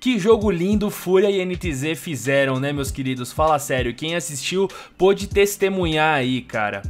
Que jogo lindo Fúria e NTZ fizeram, né, meus queridos? Fala sério, quem assistiu pôde testemunhar aí, cara.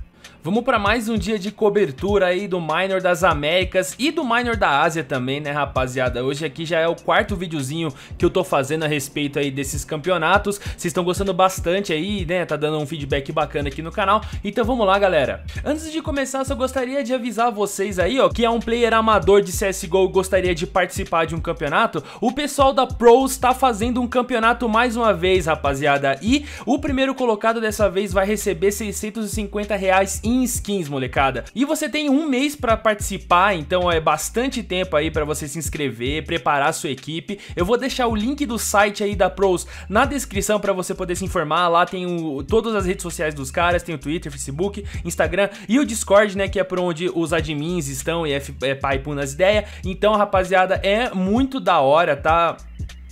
Vamos para mais um dia de cobertura aí do Minor das Américas e do Minor da Ásia também, né, rapaziada? Hoje aqui já é o quarto videozinho que eu tô fazendo a respeito aí desses campeonatos. Vocês estão gostando bastante aí, né? Tá dando um feedback bacana aqui no canal. Então vamos lá, galera. Antes de começar, só gostaria de avisar vocês aí, ó, que é um player amador de CSGO gostaria de participar de um campeonato. O pessoal da Pros tá fazendo um campeonato mais uma vez, rapaziada. E o primeiro colocado dessa vez vai receber 650 reais em skins, molecada. E você tem um mês para participar, então é bastante tempo aí para você se inscrever, preparar sua equipe. Eu vou deixar o link do site aí da Pros na descrição para você poder se informar. Lá tem o, todas as redes sociais dos caras, tem o Twitter, Facebook, Instagram e o Discord, né, que é por onde os admins estão e é, é paipo nas ideias. Então, rapaziada, é muito da hora, tá?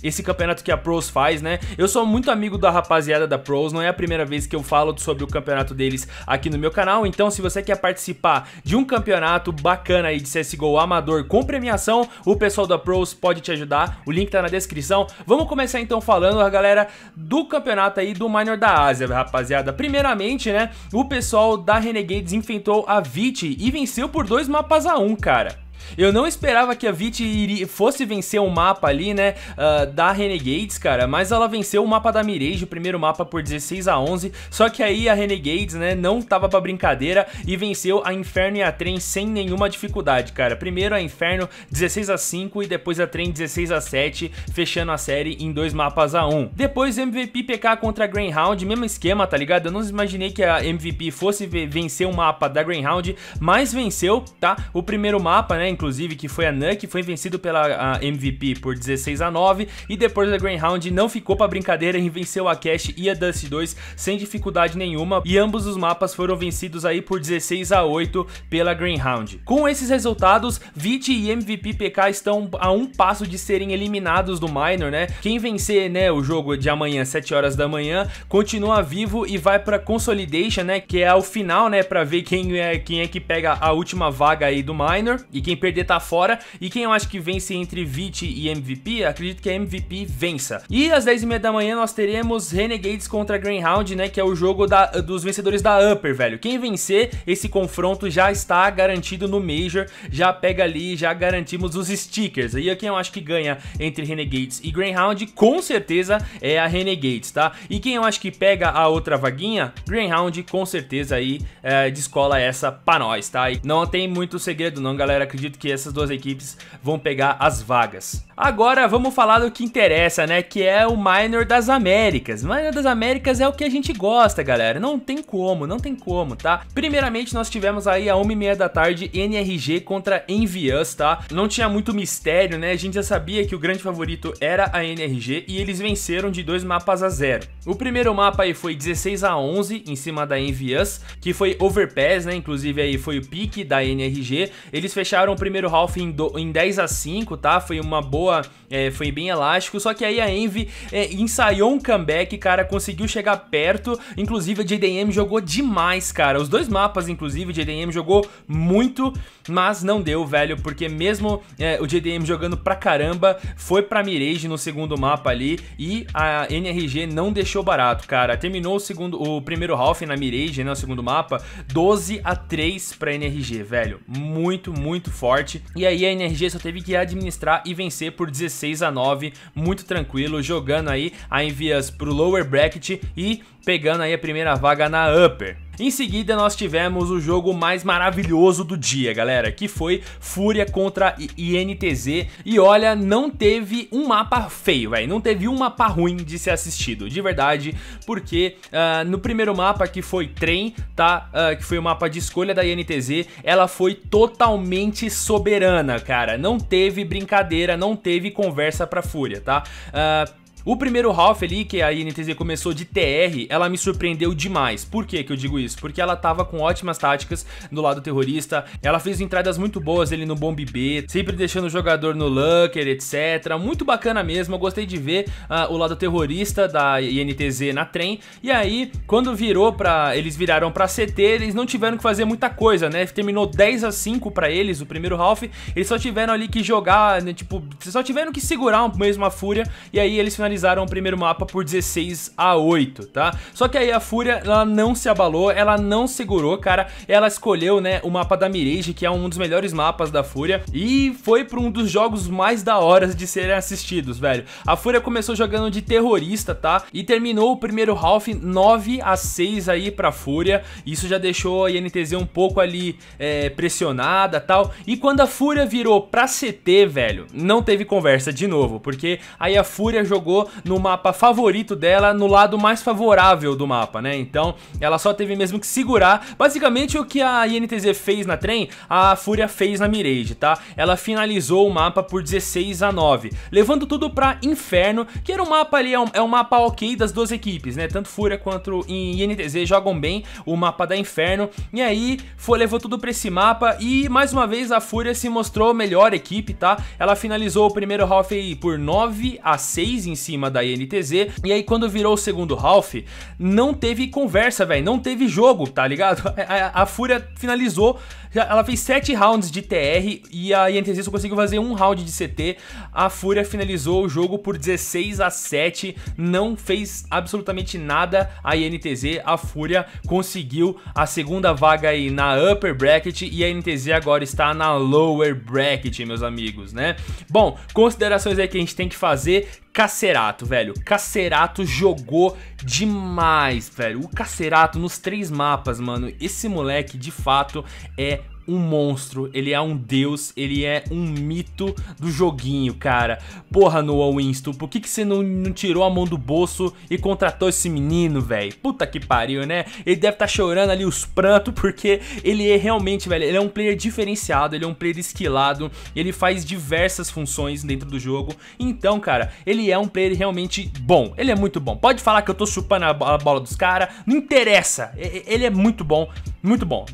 esse campeonato que a Pros faz, né? Eu sou muito amigo da rapaziada da Pros, não é a primeira vez que eu falo sobre o campeonato deles aqui no meu canal, então se você quer participar de um campeonato bacana aí de CSGO amador com premiação, o pessoal da Pros pode te ajudar, o link tá na descrição. Vamos começar então falando, galera, do campeonato aí do Minor da Ásia, rapaziada. Primeiramente, né, o pessoal da Renegades enfrentou a Viti e venceu por dois mapas a um, cara. Eu não esperava que a Vit fosse vencer o um mapa ali, né, uh, da Renegades, cara, mas ela venceu o mapa da Mirage, o primeiro mapa por 16 a 11, só que aí a Renegades, né, não tava pra brincadeira e venceu a Inferno e a Trem sem nenhuma dificuldade, cara. Primeiro a Inferno 16 a 5 e depois a Trem 16 a 7, fechando a série em dois mapas a 1. Depois MVP PK contra a Greyhound, mesmo esquema, tá ligado? Eu não imaginei que a MVP fosse vencer o um mapa da Greyhound, mas venceu, tá? O primeiro mapa, né, inclusive, que foi a Nuke, que foi vencido pela MVP por 16 a 9 e depois a Greyhound não ficou para brincadeira e venceu a Cash e a Dust 2 sem dificuldade nenhuma e ambos os mapas foram vencidos aí por 16 a 8 pela Greyhound. Com esses resultados, Vit e MVP PK estão a um passo de serem eliminados do Minor, né? Quem vencer, né, o jogo de amanhã, 7 horas da manhã, continua vivo e vai para Consolidation, né, que é o final, né, para ver quem é quem é que pega a última vaga aí do Minor e quem perder tá fora. E quem eu acho que vence entre Vit e MVP, acredito que a MVP vença. E às 10h30 da manhã nós teremos Renegades contra Greyhound, né? Que é o jogo da, dos vencedores da Upper, velho. Quem vencer esse confronto já está garantido no Major, já pega ali, já garantimos os stickers. E quem eu acho que ganha entre Renegades e Greyhound, com certeza é a Renegades, tá? E quem eu acho que pega a outra vaguinha, Greyhound, com certeza aí é, descola essa pra nós, tá? E não tem muito segredo não, galera. Acredito acredito que essas duas equipes vão pegar as vagas. Agora vamos falar do que interessa, né? Que é o Minor das Américas. Minor das Américas é o que a gente gosta, galera. Não tem como, não tem como, tá? Primeiramente, nós tivemos aí a 1 e meia da tarde NRG contra Envias, tá? Não tinha muito mistério, né? A gente já sabia que o grande favorito era a NRG e eles venceram de dois mapas a zero. O primeiro mapa aí foi 16 a 11 em cima da Envias, que foi overpass, né? Inclusive aí foi o pique da NRG. Eles fecharam primeiro half em, do, em 10 a 5 tá? Foi uma boa, é, foi bem elástico, só que aí a Envy é, ensaiou um comeback, cara, conseguiu chegar perto, inclusive a JDM jogou demais, cara. Os dois mapas, inclusive, a JDM jogou muito, mas não deu, velho, porque mesmo é, o JDM jogando pra caramba, foi pra Mirage no segundo mapa ali e a NRG não deixou barato, cara. Terminou o segundo, o primeiro half na Mirage, né, o segundo mapa, 12 a 3 pra NRG, velho. Muito, muito forte forte. E aí a NRG só teve que administrar e vencer por 16 a 9, muito tranquilo, jogando aí a envias pro lower bracket e pegando aí a primeira vaga na Upper. Em seguida, nós tivemos o jogo mais maravilhoso do dia, galera, que foi Fúria contra INTZ. E olha, não teve um mapa feio, velho. Não teve um mapa ruim de ser assistido, de verdade, porque uh, no primeiro mapa, que foi Trem, tá? Uh, que foi o mapa de escolha da INTZ, ela foi totalmente soberana, cara. Não teve brincadeira, não teve conversa pra Fúria, tá? Uh, o primeiro half ali, que a INTZ começou de TR, ela me surpreendeu demais. Por que que eu digo isso? Porque ela tava com ótimas táticas do lado terrorista, ela fez entradas muito boas ele no Bomb B, sempre deixando o jogador no Lucker, etc. Muito bacana mesmo, eu gostei de ver uh, o lado terrorista da INTZ na trem. E aí, quando virou pra... eles viraram pra CT, eles não tiveram que fazer muita coisa, né? Terminou 10 a 5 pra eles, o primeiro half, eles só tiveram ali que jogar, né? tipo, só tiveram que segurar mesmo a fúria, e aí eles finalizaram finalizaram o primeiro mapa por 16 a 8, tá? Só que aí a Fúria, ela não se abalou, ela não segurou, cara. Ela escolheu, né, o mapa da Mirage, que é um dos melhores mapas da Fúria. E foi para um dos jogos mais da hora de serem assistidos, velho. A Fúria começou jogando de terrorista, tá? E terminou o primeiro half 9 a 6 aí pra Fúria. Isso já deixou a INTZ um pouco ali é, pressionada tal. E quando a Fúria virou pra CT, velho, não teve conversa de novo. Porque aí a Fúria jogou colocou no mapa favorito dela, no lado mais favorável do mapa, né? Então ela só teve mesmo que segurar, basicamente o que a INTZ fez na trem, a Fúria fez na Mirage, tá? Ela finalizou o mapa por 16 a 9, levando tudo pra Inferno, que era um mapa ali, é um, é um mapa ok das duas equipes, né? Tanto Fúria quanto INTZ jogam bem o mapa da Inferno, e aí foi, levou tudo pra esse mapa, e mais uma vez a Fúria se mostrou a melhor equipe, tá? Ela finalizou o primeiro half aí por 9 a 6 em cima da INTZ. E aí, quando virou o segundo half, não teve conversa, velho. Não teve jogo, tá ligado? A, a, a Fúria finalizou. Ela fez 7 rounds de TR e a INTZ só conseguiu fazer um round de CT. A Fúria finalizou o jogo por 16 a 7. Não fez absolutamente nada a INTZ. A Fúria conseguiu a segunda vaga aí na upper bracket e a INTZ agora está na lower bracket, meus amigos, né? Bom, considerações aí que a gente tem que fazer. Cacerato, velho. Cacerato jogou demais, velho. O Cacerato nos três mapas, mano. Esse moleque, de fato, é um monstro, ele é um deus, ele é um mito do joguinho, cara. Porra, Noah Winston, por que, que você não, não tirou a mão do bolso e contratou esse menino, velho? Puta que pariu, né? Ele deve estar tá chorando ali os prantos, porque ele é realmente, velho, ele é um player diferenciado, ele é um player esquilado, ele faz diversas funções dentro do jogo. Então, cara, ele é um player realmente bom, ele é muito bom. Pode falar que eu tô chupando a bola dos caras, não interessa, ele é muito bom. Muito bom.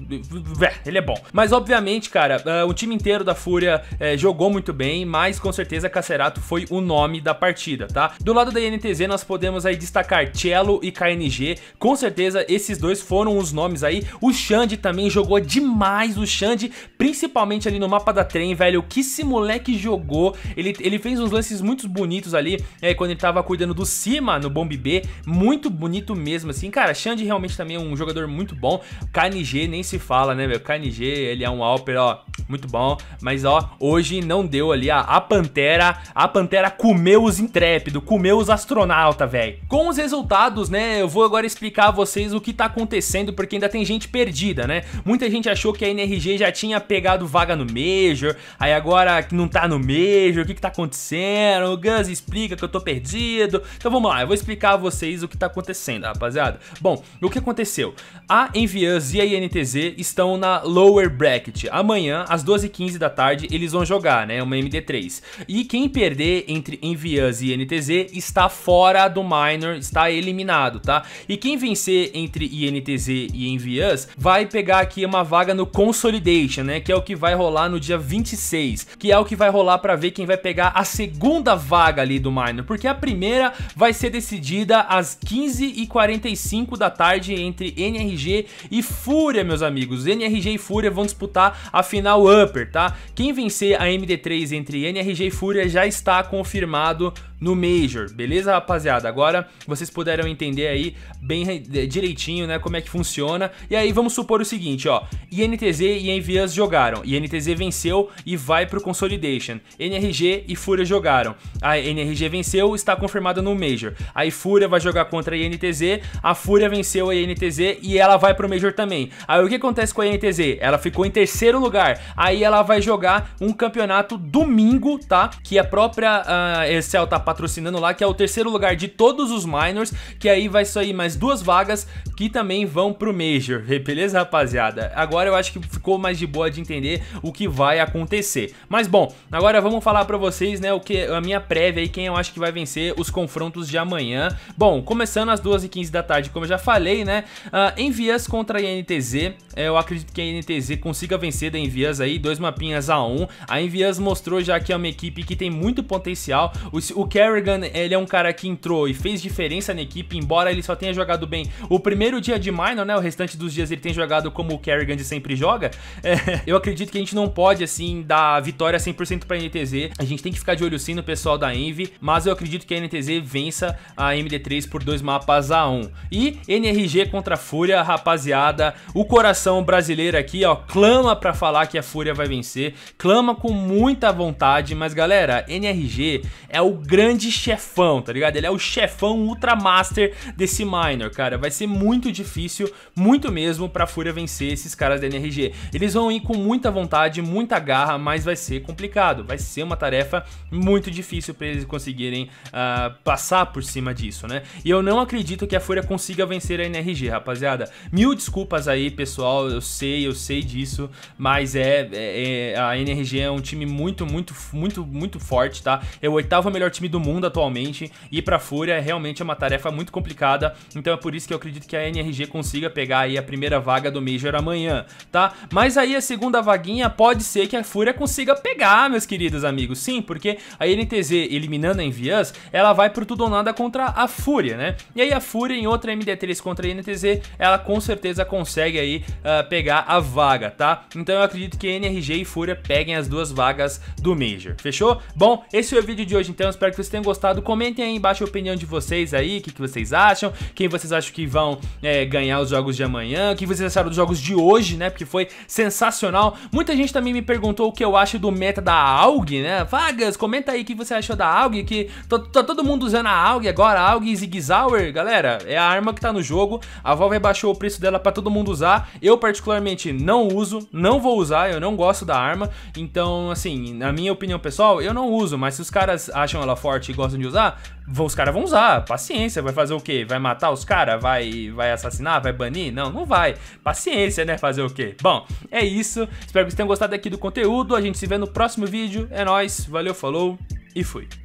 Ele é bom. Mas obviamente, cara, ah, o time inteiro da Fúria eh, jogou muito bem, mas com certeza Cacerato foi o nome da partida, tá? Do lado da INTZ nós podemos aí destacar Cello e KNG. Com certeza esses dois foram os nomes aí. O Xande também jogou demais o Xande, principalmente ali no mapa da trem, velho. Que esse moleque jogou. Ele, ele fez uns lances muito bonitos ali, é, quando ele tava cuidando do Cima no Bomb B. Muito bonito mesmo, assim. Cara, Xande realmente também é um jogador muito bom. KNG KNG nem se fala, né, meu? KNG, ele é um Alper, ó, muito bom. Mas, ó, hoje não deu ali a, a Pantera. A Pantera comeu os intrépido, comeu os astronauta, velho. Com os resultados, né, eu vou agora explicar a vocês o que tá acontecendo, porque ainda tem gente perdida, né? Muita gente achou que a NRG já tinha pegado vaga no Major, aí agora que não tá no Major, o que que tá acontecendo? O Gus explica que eu tô perdido. Então vamos lá, eu vou explicar a vocês o que tá acontecendo, rapaziada. Bom, o que aconteceu? A Envias e a e NTZ estão na lower bracket. Amanhã, às 12h15 da tarde, eles vão jogar, né? Uma MD3. E quem perder entre Envias e NTZ está fora do minor, está eliminado, tá? E quem vencer entre INTZ e Envias vai pegar aqui uma vaga no Consolidation, né? Que é o que vai rolar no dia 26, que é o que vai rolar para ver quem vai pegar a segunda vaga ali do minor, porque a primeira vai ser decidida às 15h45 da tarde entre NRG e Fúria Fúria, meus amigos. NRG e Fúria vão disputar a final upper, tá? Quem vencer a MD3 entre NRG e Fúria já está confirmado no Major, beleza, rapaziada? Agora vocês puderam entender aí bem eh, direitinho, né, como é que funciona. E aí vamos supor o seguinte, ó, INTZ e Envias jogaram, INTZ venceu e vai pro Consolidation. NRG e Fúria jogaram, a NRG venceu, está confirmada no Major. Aí Fúria vai jogar contra a INTZ, a Fúria venceu a INTZ e ela vai pro Major também. Aí o que acontece com a INTZ? Ela ficou em terceiro lugar, aí ela vai jogar um campeonato domingo, tá? Que a própria uh, Excel tá patrocinando lá, que é o terceiro lugar de todos os minors, que aí vai sair mais duas vagas que também vão pro Major, beleza, rapaziada? Agora eu acho que ficou mais de boa de entender o que vai acontecer. Mas bom, agora vamos falar pra vocês, né, o que, a minha prévia aí, quem eu acho que vai vencer os confrontos de amanhã. Bom, começando às 2h15 da tarde, como eu já falei, né, uh, ah, Envias contra a INTZ, é, eu acredito que a INTZ consiga vencer da Envias aí, dois mapinhas a um. A Envias mostrou já que é uma equipe que tem muito potencial, o, o Kerrigan, ele é um cara que entrou e fez diferença na equipe, embora ele só tenha jogado bem o primeiro dia de Minor, né? O restante dos dias ele tem jogado como o Kerrigan sempre joga. É, eu acredito que a gente não pode, assim, dar vitória 100% pra NTZ. A gente tem que ficar de olho sim no pessoal da Envy, mas eu acredito que a NTZ vença a MD3 por dois mapas a um. E NRG contra a Fúria, rapaziada, o coração brasileiro aqui, ó, clama pra falar que a Fúria vai vencer, clama com muita vontade, mas galera, NRG é o grande grande chefão, tá ligado? Ele é o chefão ultramaster desse minor, cara. Vai ser muito difícil, muito mesmo, pra Fúria vencer esses caras da NRG. Eles vão ir com muita vontade, muita garra, mas vai ser complicado. Vai ser uma tarefa muito difícil pra eles conseguirem uh, passar por cima disso, né? E eu não acredito que a Fúria consiga vencer a NRG, rapaziada. Mil desculpas aí, pessoal. Eu sei, eu sei disso, mas é, é, é a NRG é um time muito, muito, muito, muito forte, tá? É o oitavo melhor time do do mundo atualmente. E para Fúria é realmente é uma tarefa muito complicada. Então é por isso que eu acredito que a NRG consiga pegar aí a primeira vaga do Major amanhã, tá? Mas aí a segunda vaguinha pode ser que a Fúria consiga pegar, meus queridos amigos. Sim, porque a NTZ eliminando a Envias, ela vai por tudo ou nada contra a Fúria, né? E aí a Fúria em outra MD3 contra a NTZ, ela com certeza consegue aí uh, pegar a vaga, tá? Então eu acredito que NRG e Fúria peguem as duas vagas do Major, fechou? Bom, esse foi o vídeo de hoje então, espero que vocês vocês tenham gostado. Comentem aí embaixo a opinião de vocês aí, o que, que vocês acham, quem vocês acham que vão é, ganhar os jogos de amanhã, o que vocês acharam dos jogos de hoje, né? Porque foi sensacional. Muita gente também me perguntou o que eu acho do meta da AUG, né? Vagas, comenta aí o que você achou da AUG, que tá todo mundo usando a AUG agora, a Zig Zigzauer, galera, é a arma que tá no jogo. A Valve baixou o preço dela para todo mundo usar. Eu particularmente não uso, não vou usar, eu não gosto da arma. Então, assim, na minha opinião pessoal, eu não uso, mas se os caras acham ela forte forte e gostam de usar, vão, os caras vão usar. Paciência, vai fazer o quê? Vai matar os caras? Vai, vai assassinar? Vai banir? Não, não vai. Paciência, né? Fazer o quê? Bom, é isso. Espero que vocês tenham gostado aqui do conteúdo. A gente se vê no próximo vídeo. É nóis, valeu, falou e fui.